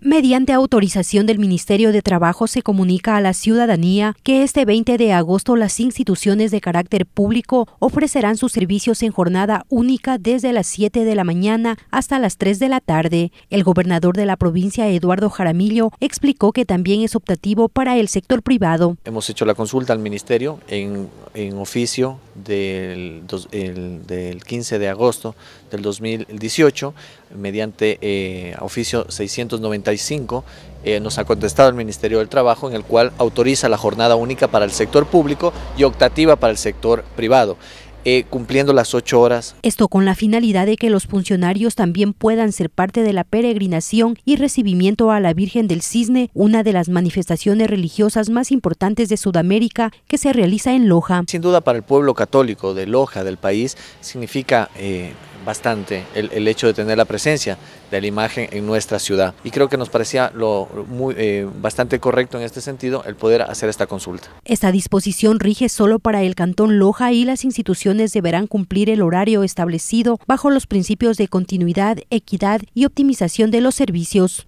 Mediante autorización del Ministerio de Trabajo se comunica a la ciudadanía que este 20 de agosto las instituciones de carácter público ofrecerán sus servicios en jornada única desde las 7 de la mañana hasta las 3 de la tarde. El gobernador de la provincia, Eduardo Jaramillo, explicó que también es optativo para el sector privado. Hemos hecho la consulta al Ministerio en en oficio del, 15 de agosto del 2018, mediante eh, oficio 695, eh, nos ha contestado el Ministerio del Trabajo, en el cual autoriza la jornada única para el sector público y optativa para el sector privado. Eh, cumpliendo las ocho horas. Esto con la finalidad de que los funcionarios también puedan ser parte de la peregrinación y recibimiento a la Virgen del Cisne, una de las manifestaciones religiosas más importantes de Sudamérica que se realiza en Loja. Sin duda para el pueblo católico de Loja, del país, significa eh, bastante el, hecho de tener la presencia de la imagen en nuestra ciudad. Y creo que nos parecía lo muy, eh, bastante correcto en este sentido el poder hacer esta consulta. Esta disposición rige solo para el Cantón Loja y las instituciones deberán cumplir el horario establecido bajo los principios de continuidad, equidad y optimización de los servicios.